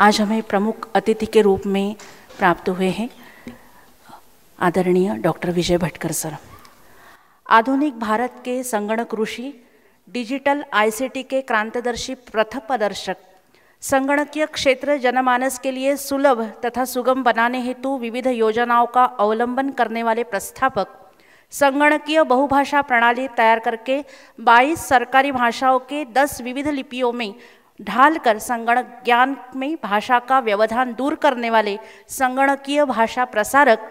आज हमें प्रमुख अतिथि के रूप में प्राप्त हुए हैं आदरणीय डॉक्टर विजय भटकर सर आधुनिक भारत के संगणक ऋषि डिजिटल आईसीटी के क्रांतदर्शी प्रदर्शक संगणकीय क्षेत्र जनमानस के लिए सुलभ तथा सुगम बनाने हेतु विविध योजनाओं का अवलंबन करने वाले प्रस्थापक संगणकीय बहुभाषा प्रणाली तैयार करके 22 सरकारी भाषाओं के 10 विविध लिपियों में ढालकर संगणक ज्ञान में भाषा का व्यवधान दूर करने वाले संगणकीय भाषा प्रसारक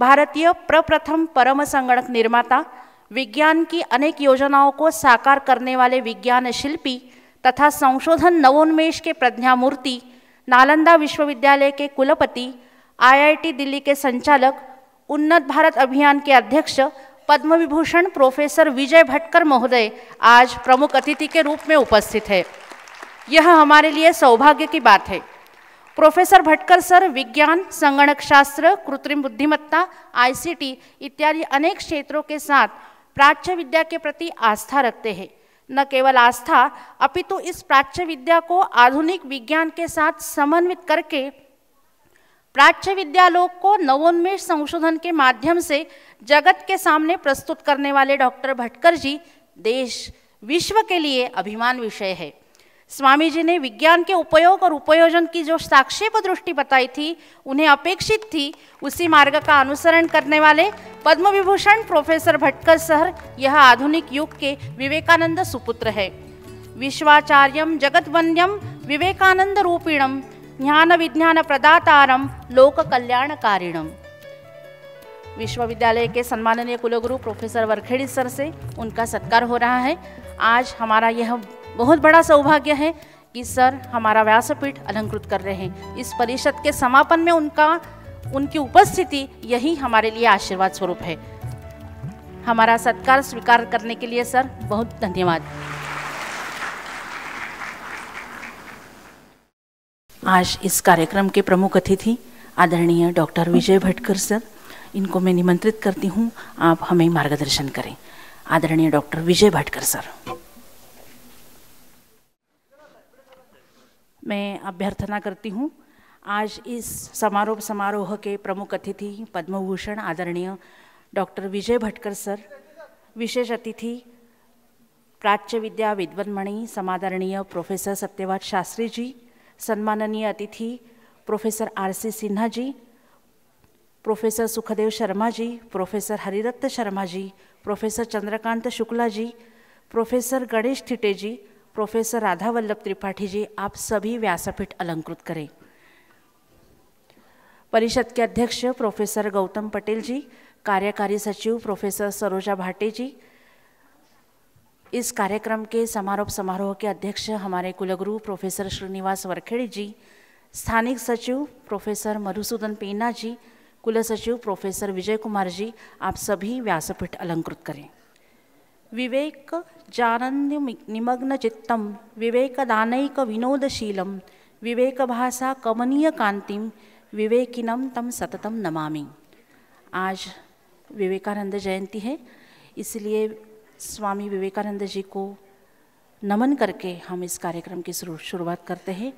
भारतीय प्रप्रथम परम संगणक निर्माता विज्ञान की अनेक योजनाओं को साकार करने वाले विज्ञान शिल्पी तथा संशोधन नवोन्मेष के प्रज्ञामूर्ति नालंदा विश्वविद्यालय के कुलपति आईआईटी दिल्ली के संचालक उन्नत भारत अभियान के अध्यक्ष पद्म विभूषण प्रोफेसर विजय भटकर महोदय आज प्रमुख अतिथि के रूप में उपस्थित है यह हमारे लिए सौभाग्य की बात है प्रोफेसर भटकर सर विज्ञान संगणक शास्त्र कृत्रिम बुद्धिमत्ता आईसीटी इत्यादि अनेक क्षेत्रों के साथ प्राच्य विद्या के प्रति आस्था रखते हैं न केवल आस्था अपितु इस प्राच्य विद्या को आधुनिक विज्ञान के साथ समन्वित करके प्राच्य विद्यालोक को नवोन्मेष संशोधन के माध्यम से जगत के सामने प्रस्तुत करने वाले डॉक्टर भटकर जी देश विश्व के लिए अभिमान विषय है स्वामी जी ने विज्ञान के उपयोग और उपयोजन की जो साक्षेप दृष्टि बताई थी उन्हें अपेक्षित थी उसी मार्ग का अनुसरण करने वाले पद्म विभूषण प्रोफेसर भटकर सर यह आधुनिक युग के विवेकानंद सुपुत्र है विश्वाचार्यम वन्यम विवेकानंद रूपिणम ज्ञान विज्ञान प्रदातारम लोक कल्याण कारिणम विश्वविद्यालय के सम्माननीय कुलगुरु प्रोफेसर वरखेड़ी सर से उनका सत्कार हो रहा है आज हमारा यह बहुत बड़ा सौभाग्य है कि सर हमारा व्यासपीठ अलंकृत कर रहे हैं इस परिषद के समापन में उनका उनकी उपस्थिति यही हमारे लिए आशीर्वाद स्वरूप है हमारा सत्कार स्वीकार करने के लिए सर बहुत धन्यवाद आज इस कार्यक्रम के प्रमुख अतिथि आदरणीय डॉक्टर विजय भटकर सर इनको मैं निमंत्रित करती हूँ आप हमें मार्गदर्शन करें आदरणीय डॉक्टर विजय भटकर सर मैं अभ्यर्थना करती हूँ आज इस समारोह समारोह के प्रमुख अतिथि पद्मभूषण आदरणीय डॉक्टर विजय भटकर सर विशेष अतिथि प्राच्य विद्या विद्वन्मणि समादरणीय प्रोफेसर सत्यवाद शास्त्री जी सम्माननीय अतिथि professor R C Sinha ji professor Sukhdev Sharma ji professor Haridatt Sharma ji professor Chandrakant Shukla ji professor Ganesh Thite ji professor Radha Vallabh Tripathi ji आप सभी व्यासपीठ अलंकृत करें परिषद के अध्यक्ष प्रोफेसर गौतम पटेल जी कार्यकारी सचिव प्रोफेसर सरोजा भाटे जी इस कार्यक्रम के समारोप समारोह के अध्यक्ष हमारे कुलगुरु प्रोफेसर श्रीनिवास वरखेड़े जी स्थानिक सचिव प्रोफेसर मधुसूदन पीना जी कुल सचिव प्रोफेसर विजय कुमार जी आप सभी व्यासपीठ अलंकृत करें विवेक निमग्न जानन्य विनोदशील विवेक भाषा कमनीय कांतिम विवेकिनम तम सततम नमामि आज विवेकानंद जयंती है इसलिए स्वामी विवेकानंद जी को नमन करके हम इस कार्यक्रम की शुरुआत करते हैं